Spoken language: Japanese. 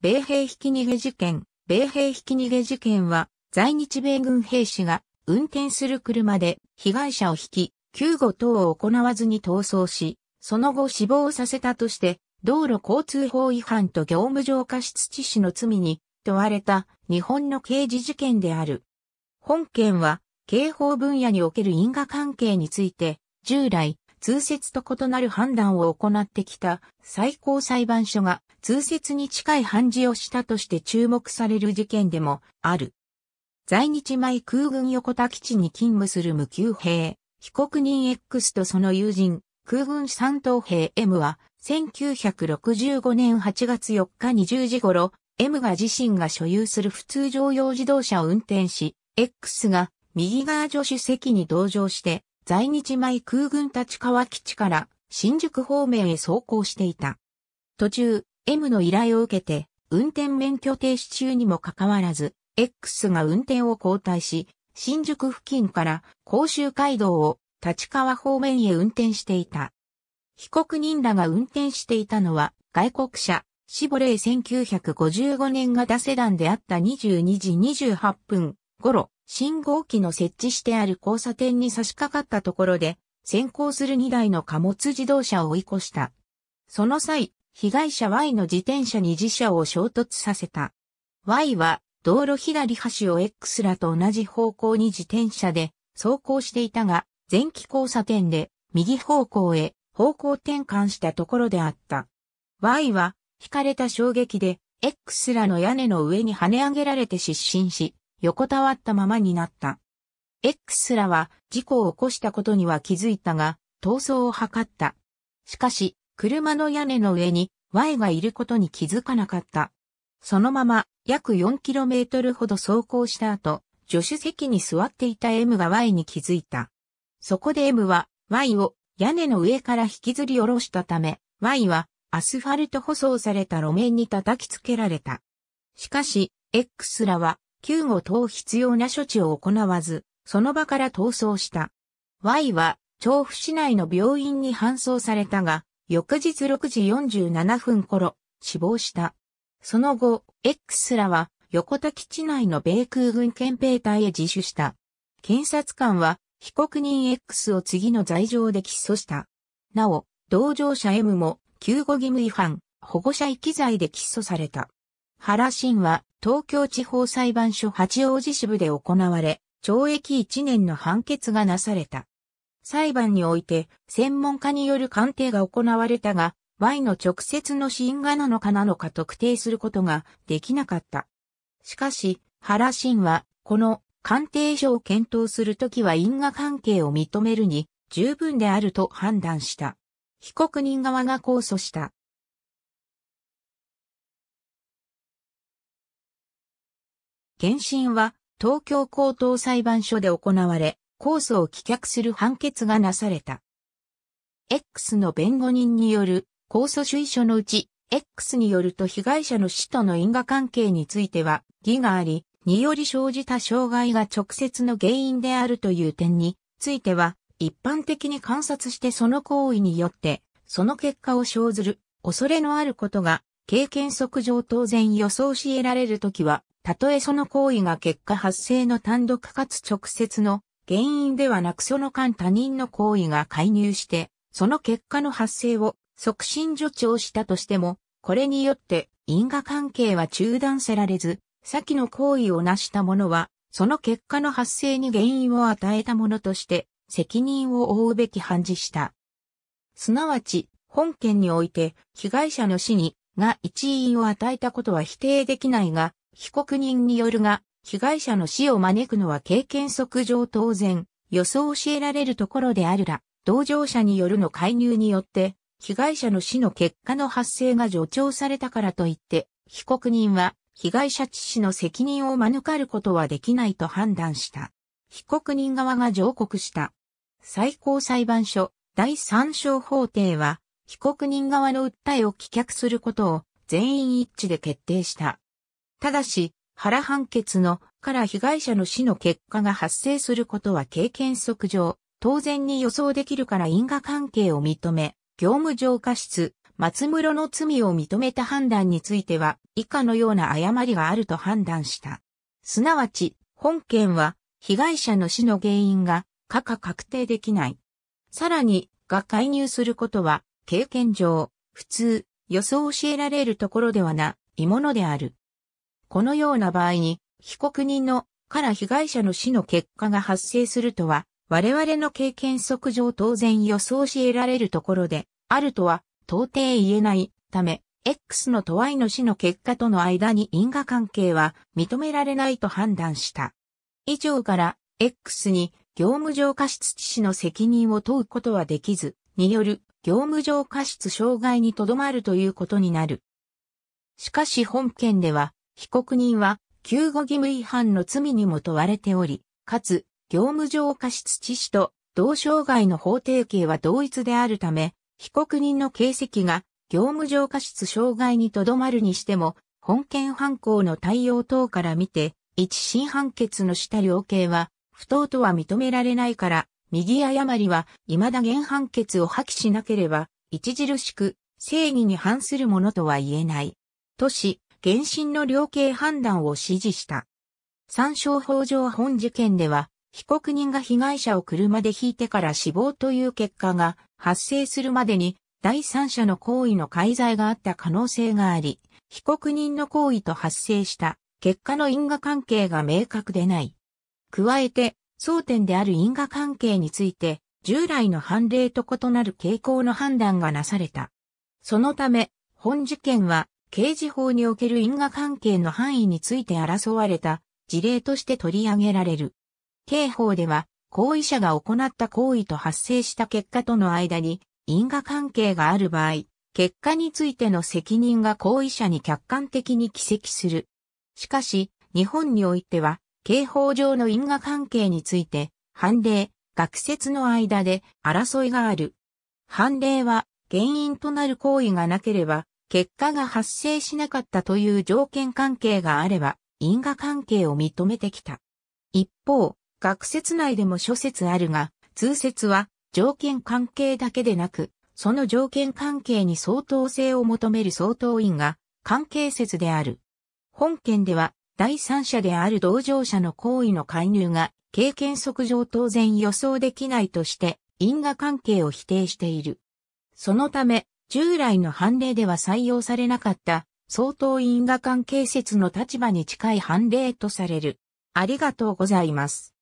米兵引き逃げ事件。米兵引き逃げ事件は、在日米軍兵士が運転する車で被害者を引き、救護等を行わずに逃走し、その後死亡させたとして、道路交通法違反と業務上過失致死の罪に問われた日本の刑事事件である。本件は、刑法分野における因果関係について、従来、通説と異なる判断を行ってきた最高裁判所が通説に近い判事をしたとして注目される事件でもある。在日米空軍横田基地に勤務する無給兵、被告人 X とその友人、空軍三等兵 M は、1965年8月4日20時頃、M が自身が所有する普通乗用自動車を運転し、X が右側助手席に同乗して、在日米空軍立川基地から新宿方面へ走行していた。途中、M の依頼を受けて、運転免許停止中にもかかわらず、X が運転を交代し、新宿付近から甲州街道を立川方面へ運転していた。被告人らが運転していたのは外国車、シボレー1955年型セダンであった22時28分頃、信号機の設置してある交差点に差し掛かったところで、先行する2台の貨物自動車を追い越した。その際、被害者 Y の自転車に自車を衝突させた。Y は道路左端を X らと同じ方向に自転車で走行していたが、前期交差点で右方向へ方向転換したところであった。Y は、引かれた衝撃で、X らの屋根の上に跳ね上げられて失神し、横たわったままになった。X らは事故を起こしたことには気づいたが、逃走を図った。しかし、車の屋根の上に Y がいることに気づかなかった。そのまま約 4km ほど走行した後、助手席に座っていた M が Y に気づいた。そこで M は Y を屋根の上から引きずり下ろしたため、Y はアスファルト舗装された路面に叩きつけられた。しかし、X らは救護等必要な処置を行わず、その場から逃走した。Y は、調布市内の病院に搬送されたが、翌日6時47分頃、死亡した。その後、X らは、横田基地内の米空軍憲兵隊へ自首した。検察官は、被告人 X を次の罪状で起訴した。なお、同乗者 M も、救護義務違反、保護者遺棄罪で起訴された。原信は、東京地方裁判所八王子支部で行われ、懲役1年の判決がなされた。裁判において、専門家による鑑定が行われたが、Y の直接の死因がなのかなのか特定することができなかった。しかし、原信は、この鑑定書を検討するときは因果関係を認めるに十分であると判断した。被告人側が控訴した。原審は東京高等裁判所で行われ、控訴を棄却する判決がなされた。X の弁護人による控訴主意書のうち、X によると被害者の死との因果関係については、義があり、により生じた障害が直接の原因であるという点については、一般的に観察してその行為によって、その結果を生ずる恐れのあることが、経験則上当然予想し得られるときは、たとえその行為が結果発生の単独かつ直接の原因ではなくその間他人の行為が介入して、その結果の発生を促進助長したとしても、これによって因果関係は中断せられず、先の行為を成した者は、その結果の発生に原因を与えた者として、責任を負うべき判事した。すなわち、本件において、被害者の死に、が一因を与えたことは否定できないが、被告人によるが、被害者の死を招くのは経験則上当然、予想を教えられるところであるら、同乗者によるの介入によって、被害者の死の結果の発生が助長されたからといって、被告人は被害者致死の責任を免ることはできないと判断した。被告人側が上告した。最高裁判所第三小法廷は、被告人側の訴えを棄却することを全員一致で決定した。ただし、原判決のから被害者の死の結果が発生することは経験則上、当然に予想できるから因果関係を認め、業務上過失、松室の罪を認めた判断については、以下のような誤りがあると判断した。すなわち、本件は、被害者の死の原因が、可か確定できない。さらに、が介入することは、経験上、普通、予想を教えられるところではな、いものである。このような場合に、被告人のから被害者の死の結果が発生するとは、我々の経験則上当然予想し得られるところで、あるとは到底言えないため、X のと Y の死の結果との間に因果関係は認められないと判断した。以上から、X に業務上過失致死の責任を問うことはできず、による業務上過失障害にとどまるということになる。しかし本件では、被告人は、救護義務違反の罪にも問われており、かつ、業務上過失致死と、同障害の法定刑は同一であるため、被告人の形跡が、業務上過失障害にとどまるにしても、本件犯行の対応等から見て、一審判決のした量刑は、不当とは認められないから、右誤りは、未だ原判決を破棄しなければ、著しく、正義に反するものとは言えない。とし、原審の量刑判断を指示した。参照法上本事件では、被告人が被害者を車で引いてから死亡という結果が発生するまでに第三者の行為の介在があった可能性があり、被告人の行為と発生した結果の因果関係が明確でない。加えて、争点である因果関係について、従来の判例と異なる傾向の判断がなされた。そのため、本事件は刑事法における因果関係の範囲について争われた事例として取り上げられる。刑法では、行為者が行った行為と発生した結果との間に因果関係がある場合、結果についての責任が行為者に客観的に帰跡する。しかし、日本においては、刑法上の因果関係について、判例、学説の間で争いがある。判例は、原因となる行為がなければ、結果が発生しなかったという条件関係があれば、因果関係を認めてきた。一方、学説内でも諸説あるが、通説は条件関係だけでなく、その条件関係に相当性を求める相当因が関係説である。本件では第三者である同乗者の行為の介入が経験則上当然予想できないとして因果関係を否定している。そのため従来の判例では採用されなかった相当因果関係説の立場に近い判例とされる。ありがとうございます。